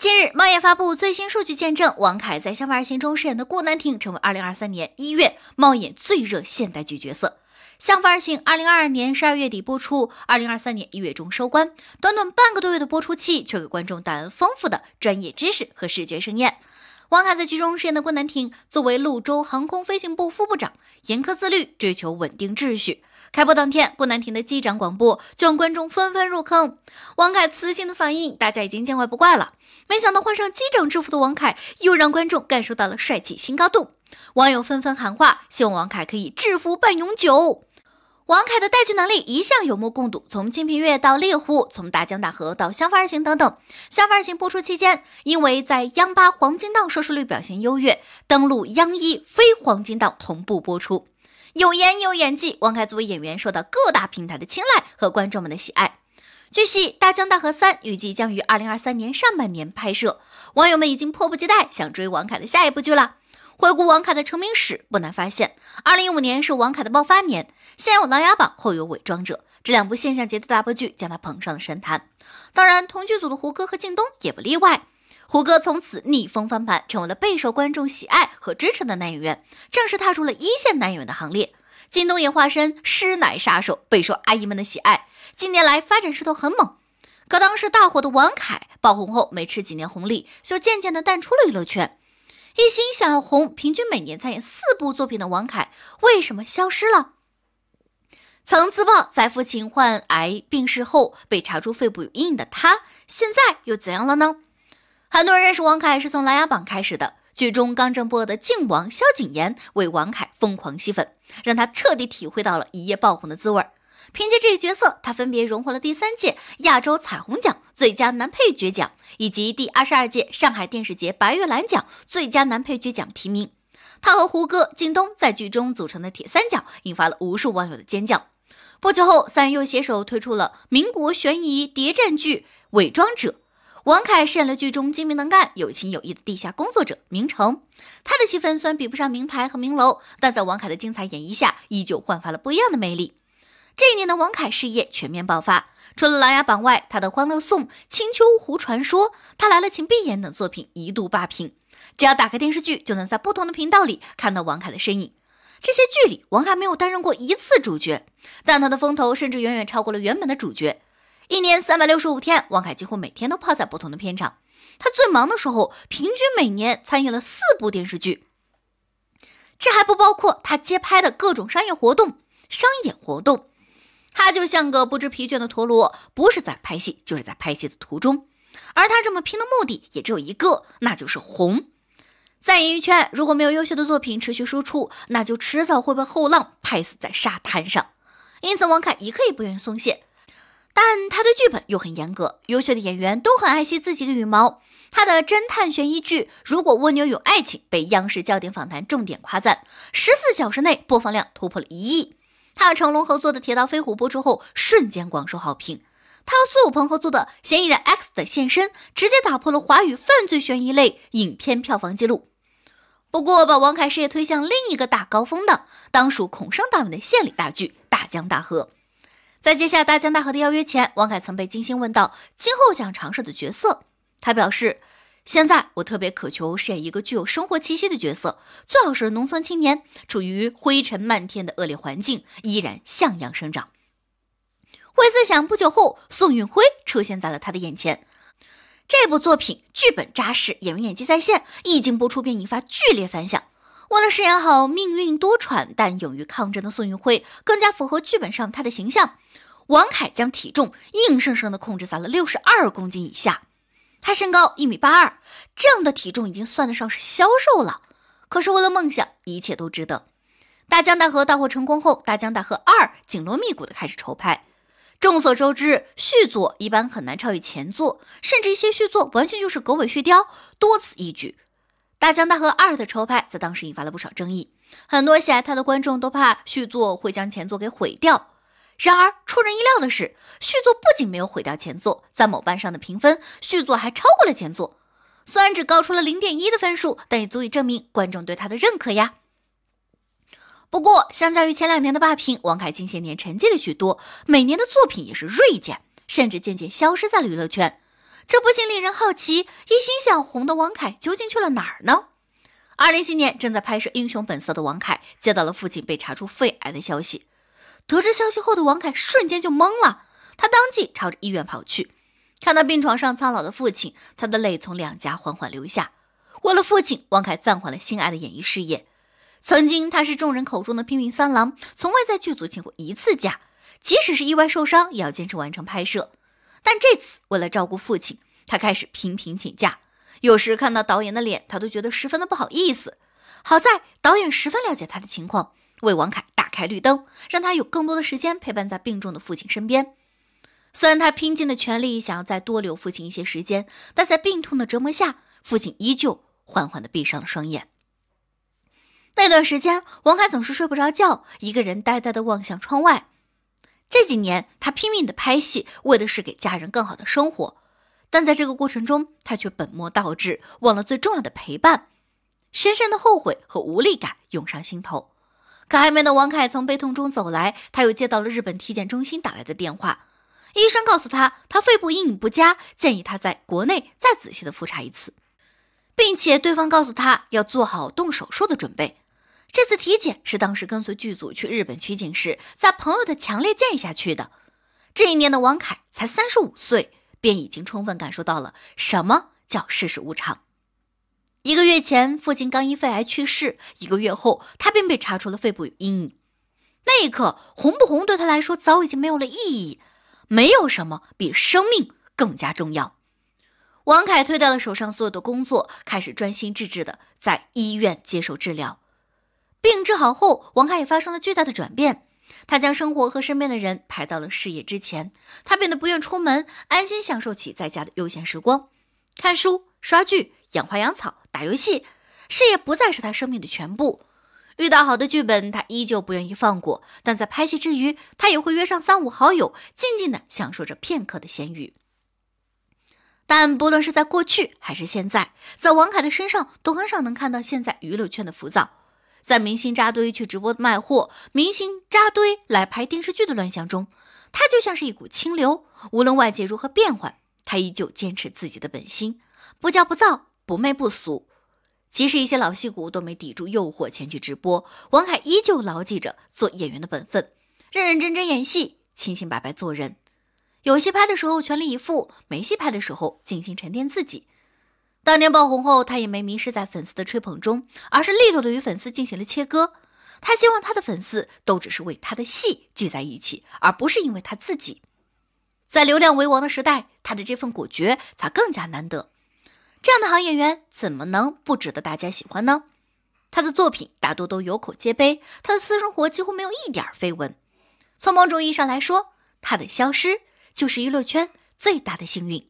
近日，猫眼发布最新数据，见证王凯在《相逢而行》中饰演的顾南亭成为二零二三年一月猫眼最热现代剧角色。《相逢而行》二零二二年十二月底播出，二零二三年一月中收官。短短半个多月的播出期，却给观众带来丰富的专业知识和视觉盛宴。王凯在剧中饰演的顾南亭，作为陆州航空飞行部副部长，严苛自律，追求稳定秩序。开播当天，顾南亭的机长广播就让观众纷纷入坑。王凯磁性的嗓音大家已经见怪不怪了，没想到换上机长制服的王凯又让观众感受到了帅气新高度。网友纷纷喊话，希望王凯可以制服半永久。王凯的带剧能力一向有目共睹，从《清平乐》到《猎狐》，从《大江大河》到《相逢而行》等等。《相逢而行》播出期间，因为在央八黄金档收视率表现优越，登陆央一非黄金档同步播出。有颜有演技，王凯作为演员受到各大平台的青睐和观众们的喜爱。据悉，《大江大河三》预计将于二零二三年上半年拍摄，网友们已经迫不及待想追王凯的下一部剧了。回顾王凯的成名史，不难发现，二零一五年是王凯的爆发年，先有《琅琊榜》，后有《伪装者》，这两部现象级的大爆剧将他捧上了神坛。当然，同剧组的胡歌和靳东也不例外。胡歌从此逆风翻盘，成为了备受观众喜爱和支持的男演员，正式踏入了一线男演员的行列。靳东也化身“师奶杀手”，备受阿姨们的喜爱。近年来发展势头很猛。可当时大火的王凯，爆红后没吃几年红利，就渐渐的淡出了娱乐圈。一心想要红，平均每年参演四部作品的王凯，为什么消失了？曾自曝在父亲患癌病逝后，被查出肺部有阴影的他，现在又怎样了呢？很多人认识王凯是从《琅琊榜》开始的，剧中刚正不阿的靖王萧景琰为王凯疯狂吸粉，让他彻底体会到了一夜爆红的滋味凭借这一角色，他分别荣获了第三届亚洲彩虹奖最佳男配角奖，以及第二十二届上海电视节白玉兰奖最佳男配角奖提名。他和胡歌、靳东在剧中组成的铁三角，引发了无数网友的尖叫。不久后，三人又携手推出了民国悬疑谍战剧《伪装者》。王凯饰演了剧中精明能干、有情有义的地下工作者明成。他的戏份虽然比不上明台和明楼，但在王凯的精彩演绎下，依旧焕发了不一样的魅力。这一年的王凯事业全面爆发，除了《琅琊榜》外，他的《欢乐颂》《青丘狐传说》《他来了，请闭眼》等作品一度霸屏，只要打开电视剧，就能在不同的频道里看到王凯的身影。这些剧里，王凯没有担任过一次主角，但他的风头甚至远远超过了原本的主角。一年三百六十五天，王凯几乎每天都泡在不同的片场。他最忙的时候，平均每年参演了四部电视剧，这还不包括他接拍的各种商业活动、商演活动。他就像个不知疲倦的陀螺，不是在拍戏，就是在拍戏的途中。而他这么拼的目的也只有一个，那就是红。在演艺圈，如果没有优秀的作品持续输出，那就迟早会被后浪拍死在沙滩上。因此，王凯一刻也不愿意松懈。但他对剧本又很严格，优秀的演员都很爱惜自己的羽毛。他的侦探悬疑剧《如果蜗牛有爱情》被央视焦点访谈重点夸赞，十四小时内播放量突破了一亿。他和成龙合作的《铁道飞虎》播出后瞬间广受好评。他和苏有朋合作的《嫌疑人 X 的现身》直接打破了华语犯罪悬疑类影片票房纪录。不过，把王凯事业推向另一个大高峰的，当属孔笙导演的献礼大剧《大江大河》。在接下大江大河的邀约前，王凯曾被金星问到今后想尝试的角色，他表示：“现在我特别渴求饰演一个具有生活气息的角色，最好是农村青年，处于灰尘漫天的恶劣环境，依然向阳生长。”未曾想，不久后宋运辉出现在了他的眼前。这部作品剧本扎实，演员演技在线，一经播出便引发剧烈反响。为了饰演好命运多舛但勇于抗争的宋运辉，更加符合剧本上他的形象，王凯将体重硬生生的控制在了六十二公斤以下。他身高一米八二，这样的体重已经算得上是消瘦了。可是为了梦想，一切都值得。《大江大河》大获成功后，《大江大河二》紧锣密鼓的开始筹拍。众所周知，续作一般很难超越前作，甚至一些续作完全就是狗尾续貂，多此一举。《大江大河二》的筹拍在当时引发了不少争议，很多喜爱他的观众都怕续作会将前作给毁掉。然而出人意料的是，续作不仅没有毁掉前作，在某班上的评分，续作还超过了前作。虽然只高出了零点一的分数，但也足以证明观众对他的认可呀。不过，相较于前两年的霸屏，王凯近些年沉寂了许多，每年的作品也是锐减，甚至渐渐消失在了娱乐圈。这不禁令人好奇，一心想红的王凯究竟去了哪儿呢？二零一七年，正在拍摄《英雄本色》的王凯接到了父亲被查出肺癌的消息。得知消息后的王凯瞬间就懵了，他当即朝着医院跑去。看到病床上苍老的父亲，他的泪从两颊缓缓流下。为了父亲，王凯暂缓了心爱的演艺事业。曾经他是众人口中的拼命三郎，从未在剧组请过一次假，即使是意外受伤，也要坚持完成拍摄。但这次，为了照顾父亲，他开始频频请假。有时看到导演的脸，他都觉得十分的不好意思。好在导演十分了解他的情况，为王凯打开绿灯，让他有更多的时间陪伴在病重的父亲身边。虽然他拼尽了全力想要再多留父亲一些时间，但在病痛的折磨下，父亲依旧缓缓地闭上了双眼。那段时间，王凯总是睡不着觉，一个人呆呆地望向窗外。这几年，他拼命的拍戏，为的是给家人更好的生活。但在这个过程中，他却本末倒置，忘了最重要的陪伴，深深的后悔和无力感涌上心头。可还没等王凯从悲痛中走来，他又接到了日本体检中心打来的电话，医生告诉他，他肺部阴影不佳，建议他在国内再仔细的复查一次，并且对方告诉他，要做好动手术的准备。这次体检是当时跟随剧组去日本取景时，在朋友的强烈建议下去的。这一年的王凯才三十五岁，便已经充分感受到了什么叫世事无常。一个月前，父亲刚因肺癌去世，一个月后，他便被查出了肺部有阴影。那一刻，红不红对他来说早已经没有了意义，没有什么比生命更加重要。王凯推掉了手上所有的工作，开始专心致志地在医院接受治疗。病治好后，王凯也发生了巨大的转变。他将生活和身边的人排到了事业之前，他变得不愿出门，安心享受起在家的悠闲时光，看书、刷剧、养花、养草、打游戏，事业不再是他生命的全部。遇到好的剧本，他依旧不愿意放过；但在拍戏之余，他也会约上三五好友，静静的享受着片刻的闲余。但不论是在过去还是现在，在王凯的身上都很少能看到现在娱乐圈的浮躁。在明星扎堆去直播卖货、明星扎堆来拍电视剧的乱象中，他就像是一股清流。无论外界如何变换，他依旧坚持自己的本心，不骄不躁，不媚不俗。即使一些老戏骨都没抵住诱惑前去直播，王凯依旧牢记着做演员的本分，认认真真演戏，清清白白做人。有戏拍的时候全力以赴，没戏拍的时候静心沉淀自己。当年爆红后，他也没迷失在粉丝的吹捧中，而是利落的与粉丝进行了切割。他希望他的粉丝都只是为他的戏聚在一起，而不是因为他自己。在流量为王的时代，他的这份果决才更加难得。这样的好演员怎么能不值得大家喜欢呢？他的作品大多都有口皆碑，他的私生活几乎没有一点绯闻。从某种意义上来说，他的消失就是娱乐圈最大的幸运。